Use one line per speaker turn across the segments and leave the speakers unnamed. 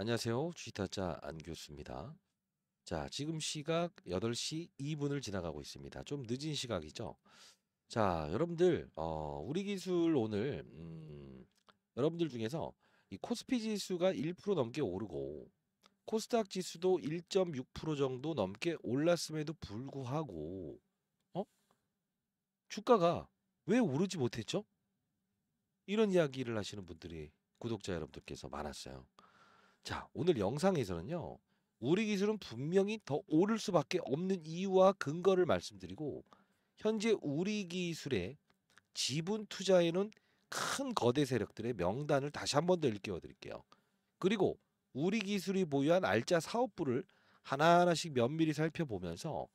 안녕하세요. 쥐타짜 안 교수입니다. 자, 지금 시각 8시 2분을 지나가고 있습니다. 좀 늦은 시각이죠. 자, 여러분들 어, 우리 기술 오늘 음, 여러분들 중에서 이 코스피 지수가 1% 넘게 오르고 코스닥 지수도 1.6% 정도 넘게 올랐음에도 불구하고 어? 주가가 왜 오르지 못했죠? 이런 이야기를 하시는 분들이 구독자 여러분들께서 많았어요. 자, 오늘 영상에서는요. 우리 기술은 분명히 더 오를 수밖에 없는 이유와 근거를 말씀드리고 현재 우리 기술의 지분 투자에는 큰 거대 세력들의 명단을 다시 한번더 일깨워 드릴게요. 그리고 우리 기술이 보유한 알짜 사업부를 하나하나씩 면밀히 살펴보면서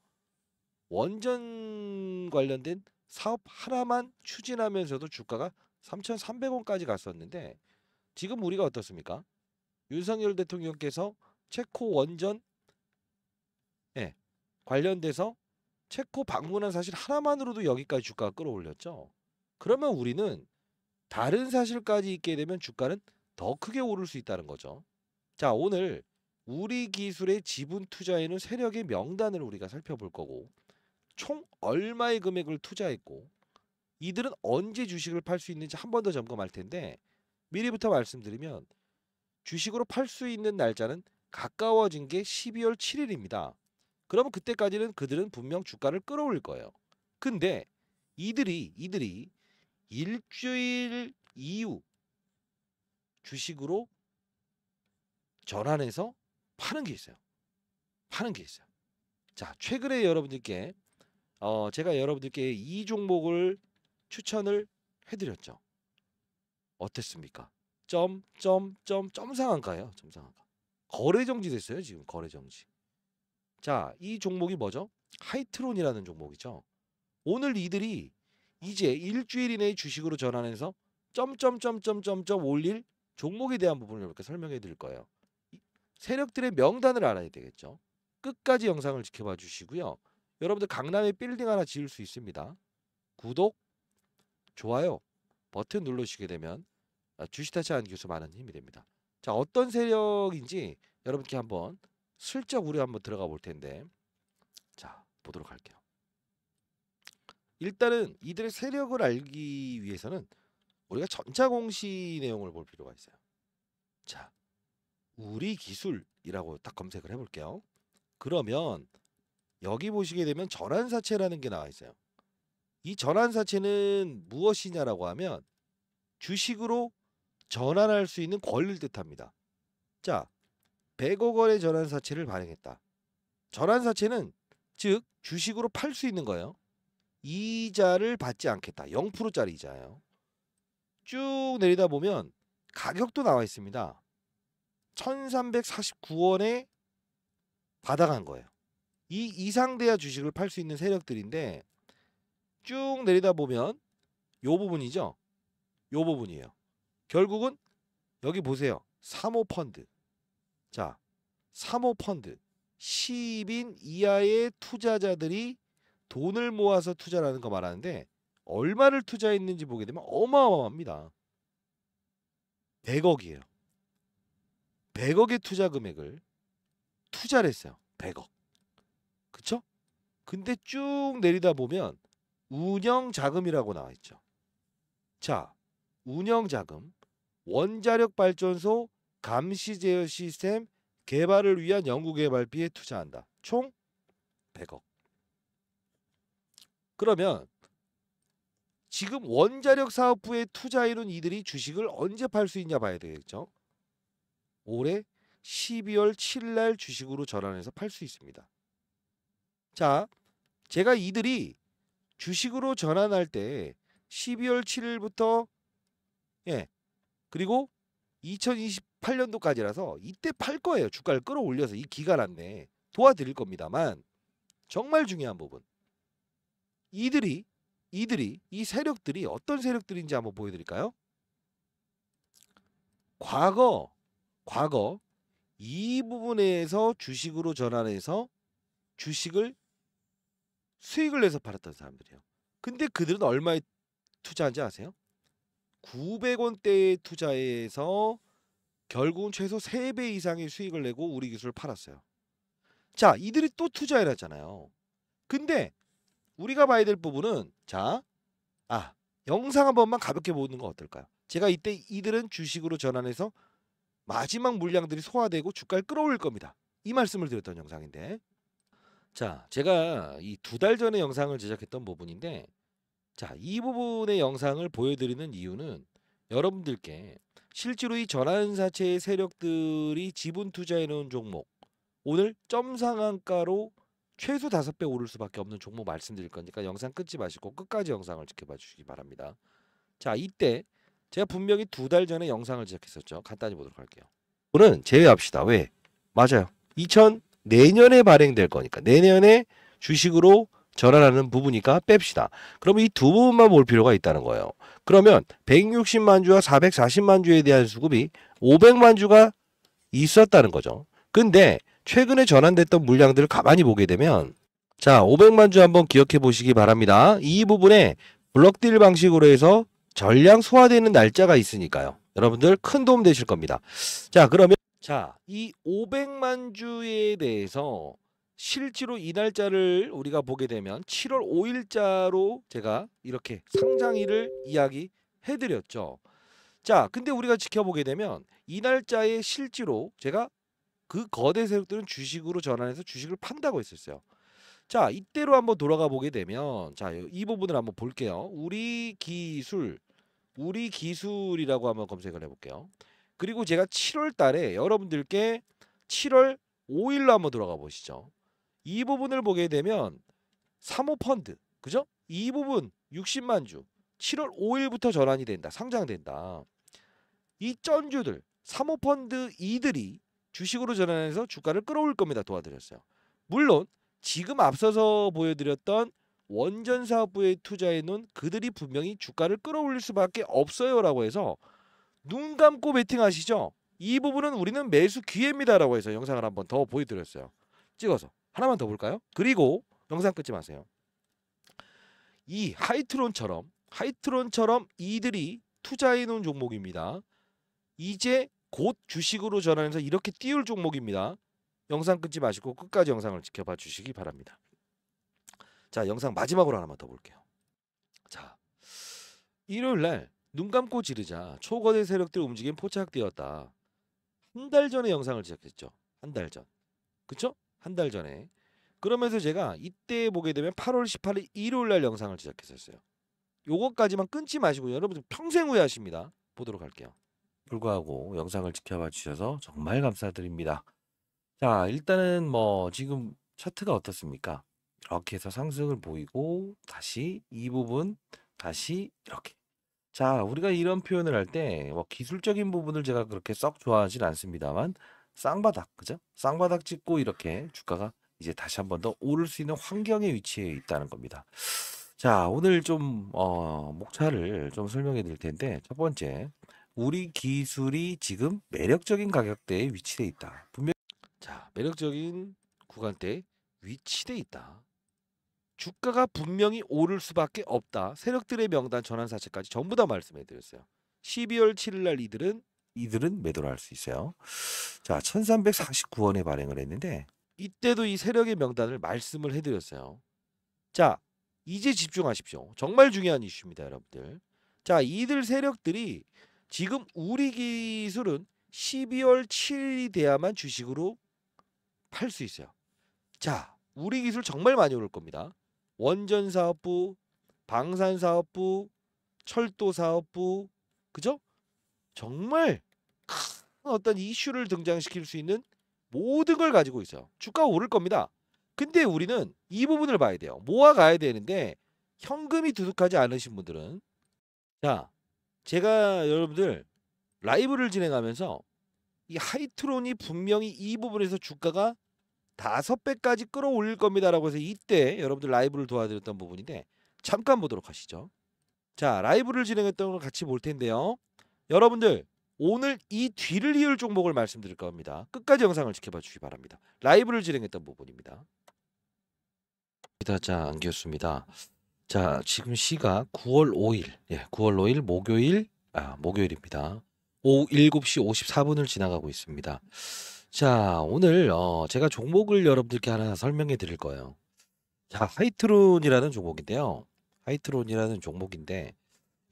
원전 관련된 사업 하나만 추진하면서도 주가가 3,300원까지 갔었는데 지금 우리가 어떻습니까? 윤석열 대통령께서 체코 원전 예, 관련돼서 체코 방문한 사실 하나만으로도 여기까지 주가 가 끌어올렸죠. 그러면 우리는 다른 사실까지 있게 되면 주가는 더 크게 오를 수 있다는 거죠. 자, 오늘 우리 기술의 지분 투자에는 세력의 명단을 우리가 살펴볼 거고 총 얼마의 금액을 투자했고 이들은 언제 주식을 팔 수 있는지 한 번 더 점검할 텐데 미리부터 말씀드리면 주식으로 팔 수 있는 날짜는 가까워진 게 12월 7일입니다. 그러면 그때까지는 그들은 분명 주가를 끌어올릴 거예요. 근데 이들이 이들이 일주일 이후 주식으로 전환해서 파는 게 있어요. 파는 게 있어요. 자, 최근에 여러분들께 어, 제가 여러분들께 이 종목을 추천을 해드렸죠. 어땠습니까? 점, 점, 점, 점상한가예요. 점상한가. 거래 정지됐어요. 지금 거래 정지. 자, 이 종목이 뭐죠? 하이트론이라는 종목이죠. 오늘 이들이 이제 일주일 이내에 주식으로 전환해서 점점점점점점 올릴 종목에 대한 부분을 이렇게 설명해 드릴 거예요. 세력들의 명단을 알아야 되겠죠. 끝까지 영상을 지켜봐 주시고요. 여러분들 강남에 빌딩 하나 지을 수 있습니다. 구독, 좋아요 버튼 누르시게 되면 주시타치 안 교수 많은 힘이 됩니다. 자 어떤 세력인지 여러분께 한번 슬쩍 우리 한번 들어가 볼 텐데 자 보도록 할게요. 일단은 이들의 세력을 알기 위해서는 우리가 전자공시 내용을 볼 필요가 있어요. 자, 우리 기술이라고 딱 검색을 해볼게요. 그러면 여기 보시게 되면 전환사채라는 게 나와 있어요. 이 전환사채는 무엇이냐라고 하면 주식으로 전환할 수 있는 권리를 뜻합니다. 자, 100억 원의 전환 사채를 발행했다. 전환 사채는 즉 주식으로 팔 수 있는 거예요. 이자를 받지 않겠다. 0%짜리 이자예요. 쭉 내리다 보면 가격도 나와 있습니다. 1349원에 받아간 거예요. 이 이상 대야 주식을 팔 수 있는 세력들인데 쭉 내리다 보면 요 부분이죠. 요 부분이에요. 결국은 여기 보세요. 3호 펀드 자, 사모펀드. 10인 이하의 투자자들이 돈을 모아서 투자라는 거 말하는데 얼마를 투자했는지 보게 되면 어마어마합니다. 100억이에요. 100억의 투자 금액을 투자를 했어요. 100억. 그쵸? 근데 쭉 내리다 보면 운영 자금이라고 나와 있죠. 자, 운영자금, 원자력발전소 감시 제어 시스템 개발을 위한 연구개발비에 투자한다. 총 100억. 그러면 지금 원자력 사업부에 투자해놓은 이들이 주식을 언제 팔 수 있냐 봐야 되겠죠. 올해 12월 7일날 주식으로 전환해서 팔 수 있습니다. 자, 제가 이들이 주식으로 전환할 때 12월 7일부터 예. 그리고 2028년도까지라서 이때 팔 거예요. 주가를 끌어올려서 이 기간 안에 도와드릴 겁니다만 정말 중요한 부분. 이들이 이들이 이 세력들이 어떤 세력들인지 한번 보여드릴까요? 과거 과거 이 부분에서 주식으로 전환해서 주식을 수익을 내서 팔았던 사람들이에요. 근데 그들은 얼마에 투자한지 아세요? 900원대에 투자해서 결국은 최소 3배 이상의 수익을 내고 우리 기술을 팔았어요. 자, 이들이 또투자해놨잖아요 근데 우리가 봐야 될 부분은 자, 아, 영상 한 번만 가볍게 보는 건 어떨까요? 제가 이때 이들은 주식으로 전환해서 마지막 물량들이 소화되고 주가를 끌어올릴 겁니다. 이 말씀을 드렸던 영상인데 자, 제가 이 두 달 전에 영상을 제작했던 부분인데 자, 이 부분의 영상을 보여드리는 이유는 여러분들께 실제로 이 전환사채의 세력들이 지분 투자해놓은 종목 오늘 점상한가로 최소 5배 오를 수밖에 없는 종목 말씀드릴 거니까 영상 끊지 마시고 끝까지 영상을 지켜봐 주시기 바랍니다. 자 이때 제가 분명히 두 달 전에 영상을 제작했었죠. 간단히 보도록 할게요. 오늘 은 제외합시다. 왜? 맞아요. 2000 내년에 발행될 거니까 내년에 주식으로 전환하는 부분이니까 뺍시다. 그러면 이 두 부분만 볼 필요가 있다는 거예요. 그러면 160만 주와 440만 주에 대한 수급이 500만 주가 있었다는 거죠. 근데 최근에 전환됐던 물량들을 가만히 보게 되면 자 500만 주 한번 기억해 보시기 바랍니다. 이 부분에 블럭딜 방식으로 해서 전량 소화되는 날짜가 있으니까요. 여러분들 큰 도움 되실 겁니다. 자 그러면 자이 500만 주에 대해서 실제로 이 날짜를 우리가 보게 되면 7월 5일자로 제가 이렇게 상장일을 이야기 해드렸죠. 자, 근데 우리가 지켜보게 되면 이 날짜에 실제로 제가 그 거대 세력들은 주식으로 전환해서 주식을 판다고 했었어요. 자, 이때로 한번 돌아가 보게 되면 자, 이 부분을 한번 볼게요. 우리 기술, 우리 기술이라고 한번 검색을 해볼게요. 그리고 제가 7월 달에 여러분들께 7월 5일로 한번 돌아가 보시죠. 이 부분을 보게 되면 사모 펀드 그죠? 이 부분 60만 주 7월 5일부터 전환이 된다. 상장된다. 이 쩐주들 사모 펀드 이들이 주식으로 전환해서 주가를 끌어올 겁니다. 도와드렸어요. 물론 지금 앞서서 보여드렸던 원전 사업부에 투자해 놓은 그들이 분명히 주가를 끌어올릴 수밖에 없어요라고 해서 눈 감고 베팅하시죠. 이 부분은 우리는 매수 기회입니다라고 해서 영상을 한번 더 보여드렸어요. 찍어서 하나만 더 볼까요? 그리고 영상 끄지 마세요. 이 하이트론처럼 하이트론처럼 이들이 투자해 놓은 종목입니다. 이제 곧 주식으로 전환해서 이렇게 띄울 종목입니다. 영상 끊지 마시고 끝까지 영상을 지켜봐 주시기 바랍니다. 자, 영상 마지막으로 하나만 더 볼게요. 자, 일요일 날 눈 감고 지르자 초거대 세력들 움직임 포착되었다. 한 달 전에 영상을 제작했죠. 한 달 전. 그쵸? 한달 전에 그러면서 제가 이때 보게 되면 8월 18일 일요일 날 영상을 제작했었어요. 요것까지만 끊지 마시고 여러분 평생 후회하십니다. 보도록 할게요. 불구하고 영상을 지켜봐 주셔서 정말 감사드립니다. 자, 일단은 뭐 지금 차트가 어떻습니까? 이렇게 해서 상승을 보이고 다시 이 부분 다시 이렇게 자 우리가 이런 표현을 할 때 뭐 기술적인 부분을 제가 그렇게 썩 좋아하진 않습니다만 쌍바닥, 그죠? 쌍바닥 찍고 이렇게 주가가 이제 다시 한 번 더 오를 수 있는 환경에 위치해 있다는 겁니다. 자, 오늘 좀, 어, 목차를 좀 설명해 드릴 텐데, 첫 번째, 우리 기술이 지금 매력적인 가격대에 위치돼 있다. 분명, 자, 매력적인 구간대에 위치돼 있다. 주가가 분명히 오를 수밖에 없다. 세력들의 명단 전환 사채까지 전부 다 말씀해 드렸어요. 12월 7일 날 이들은 이들은 매도를 할 수 있어요. 자, 1349원에 발행을 했는데 이때도 이 세력의 명단을 말씀을 해드렸어요. 자, 이제 집중하십시오. 정말 중요한 이슈입니다, 여러분들. 자, 이들 세력들이 지금 우리 기술은 12월 7일이 돼야만 주식으로 팔 수 있어요. 자, 우리 기술 정말 많이 오를 겁니다. 원전 사업부, 방산 사업부, 철도 사업부, 그죠? 정말 큰 어떤 이슈를 등장시킬 수 있는 모든 걸 가지고 있어요. 주가가 오를 겁니다. 근데 우리는 이 부분을 봐야 돼요. 모아가야 되는데 현금이 두둑하지 않으신 분들은 자 제가 여러분들 라이브를 진행하면서 이 하이트론이 분명히 이 부분에서 주가가 다섯 배까지 끌어올릴 겁니다라고 해서 이때 여러분들 라이브를 도와드렸던 부분인데 잠깐 보도록 하시죠. 자 라이브를 진행했던 걸 같이 볼 텐데요. 여러분들 오늘 이 뒤를 이을 종목을 말씀드릴겁니다 끝까지 영상을 지켜봐 주시기 바랍니다. 라이브를 진행했던 부분입니다. 기다자 안기였습니다. 자 지금 시각 9월 5일, 예, 9월 5일 목요일, 아 목요일입니다. 오후 7시 54분을 지나가고 있습니다. 자 오늘 어, 제가 종목을 여러분들께 하나 설명해 드릴 거예요. 자 하이트론이라는 종목인데요. 하이트론이라는 종목인데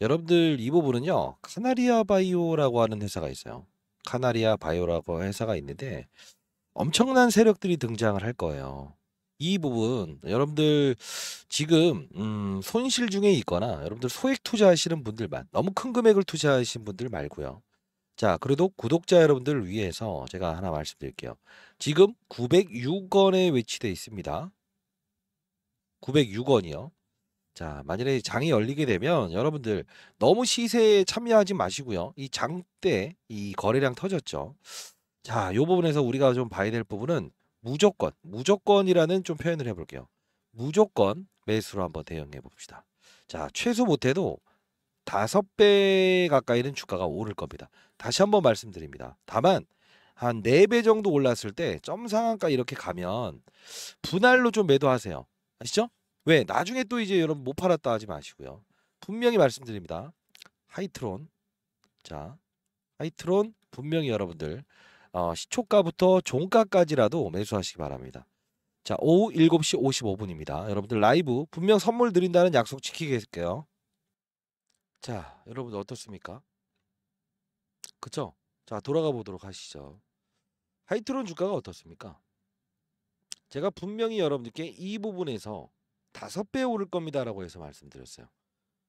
여러분들 이 부분은요. 카나리아 바이오라고 하는 회사가 있어요. 카나리아 바이오라고 회사가 있는데 엄청난 세력들이 등장을 할 거예요. 이 부분 여러분들 지금 음, 손실 중에 있거나 여러분들 소액 투자하시는 분들만 너무 큰 금액을 투자하신 분들 말고요. 자, 그래도 구독자 여러분들 위해서 제가 하나 말씀드릴게요. 지금 906원에 외치되어 있습니다. 906원이요. 자, 만일에 장이 열리게 되면 여러분들 너무 시세에 참여하지 마시고요. 이 장 때 이 거래량 터졌죠. 자, 요 부분에서 우리가 좀 봐야 될 부분은 무조건, 무조건이라는 좀 표현을 해볼게요. 무조건 매수로 한번 대응해 봅시다. 자, 최소 못해도 다섯 배 가까이는 주가가 오를 겁니다. 다시 한번 말씀드립니다. 다만 한 네 배 정도 올랐을 때점 상한가 이렇게 가면 분할로 좀 매도하세요. 아시죠? 왜 나중에 또 이제 여러분 못 팔았다 하지 마시고요. 분명히 말씀드립니다. 하이트론 자 하이트론 분명히 여러분들 어, 시초가부터 종가까지라도 매수하시기 바랍니다. 자 오후 7시 55분입니다. 여러분들 라이브 분명 선물 드린다는 약속 지키겠게요. 자 여러분들 어떻습니까? 그쵸? 자 돌아가 보도록 하시죠. 하이트론 주가가 어떻습니까? 제가 분명히 여러분들께 이 부분에서 다섯 배 오를 겁니다라고 해서 말씀드렸어요.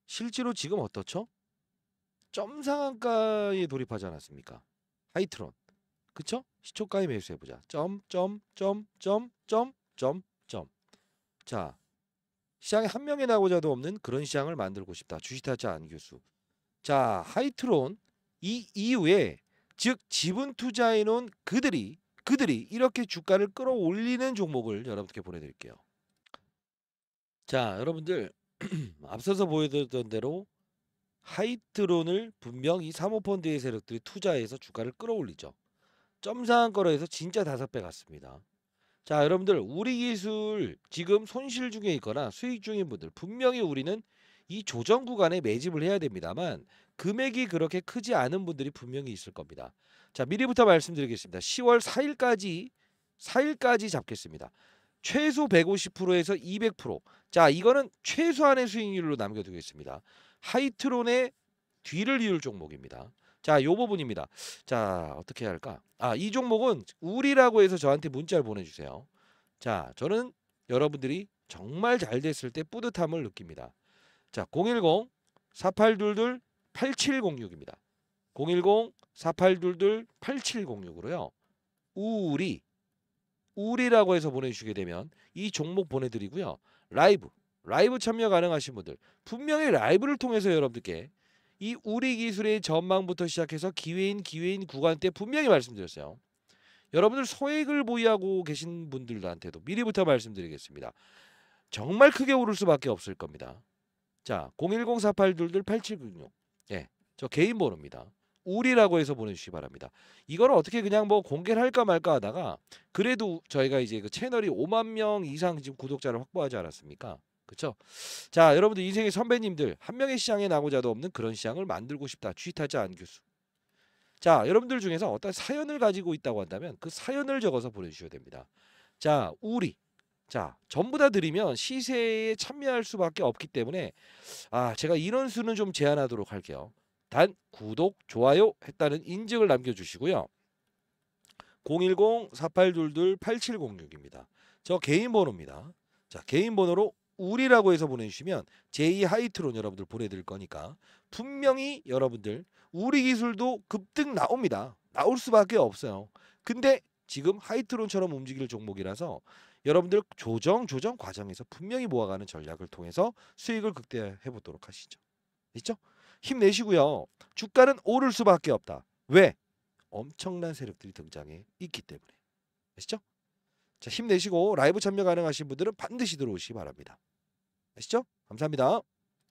실제로 지금 어떻죠? 점 상한가에 돌입하지 않았습니까? 하이트론. 그쵸? 시초가에 매수해보자. 점, 점, 점, 점, 점, 점, 점. 자, 시장에 한 명의 나고자도 없는 그런 시장을 만들고 싶다. 주시타차 안 교수. 자, 하이트론 이 이후에 즉 지분 투자해놓은 그들이 그들이 이렇게 주가를 끌어올리는 종목을 여러분께 보내드릴게요. 자, 여러분들 앞서서 보여드렸던 대로 하이트론을 분명 이 사모펀드의 세력들이 투자해서 주가를 끌어올리죠. 점상 한 거래에서 진짜 다섯 배 갔습니다. 자, 여러분들 우리 기술 지금 손실 중에 있거나 수익 중인 분들 분명히 우리는 이 조정 구간에 매집을 해야 됩니다만 금액이 그렇게 크지 않은 분들이 분명히 있을 겁니다. 자, 미리부터 말씀드리겠습니다. 10월 4일까지 4일까지 잡겠습니다. 최소 150%에서 200%. 자, 이거는 최소한의 수익률로 남겨두겠습니다. 하이트론의 뒤를 이을 종목입니다. 자, 요 부분입니다. 자, 어떻게 해야 할까? 아, 이 종목은 우리라고 해서 저한테 문자를 보내주세요. 자, 저는 여러분들이 정말 잘 됐을 때 뿌듯함을 느낍니다. 자, 010 4822 8706입니다. 010 4822 8706으로요. 우리 우리라고 해서 보내주시게 되면 이 종목 보내드리고요. 라이브, 라이브 참여 가능하신 분들 분명히 라이브를 통해서 여러분들께 이 우리 기술의 전망부터 시작해서 기회인 기회인 구간 때 분명히 말씀드렸어요. 여러분들 소액을 보유하고 계신 분들한테도 미리부터 말씀드리겠습니다. 정말 크게 오를 수밖에 없을 겁니다. 자, 010-4822-8796. 예, 저 개인 번호입니다. 우리라고 해서 보내주시기 바랍니다. 이걸 어떻게 그냥 뭐 공개를 할까 말까 하다가 그래도 저희가 이제 그 채널이 5만 명 이상 지금 구독자를 확보하지 않았습니까? 그렇죠? 자, 여러분들 인생의 선배님들 한 명의 시장에 나고자도 없는 그런 시장을 만들고 싶다. 취타자 안 교수. 자, 여러분들 중에서 어떤 사연을 가지고 있다고 한다면 그 사연을 적어서 보내주셔야 됩니다. 자, 우리. 자, 전부 다 드리면 시세에 참여할 수밖에 없기 때문에 아, 제가 이런 수는 좀 제한하도록 할게요. 단 구독, 좋아요 했다는 인증을 남겨주시고요. 010-4822-8706입니다. 저 개인 번호입니다. 자 개인 번호로 우리라고 해서 보내주시면 제2하이트론 여러분들 보내드릴 거니까 분명히 여러분들 우리 기술도 급등 나옵니다. 나올 수밖에 없어요. 근데 지금 하이트론처럼 움직일 종목이라서 여러분들 조정 조정 과정에서 분명히 모아가는 전략을 통해서 수익을 극대화해 보도록 하시죠. 있죠? 힘내시고요. 주가는 오를 수밖에 없다. 왜? 엄청난 세력들이 등장해 있기 때문에. 아시죠? 자, 힘내시고 라이브 참여 가능하신 분들은 반드시 들어오시기 바랍니다. 아시죠? 감사합니다.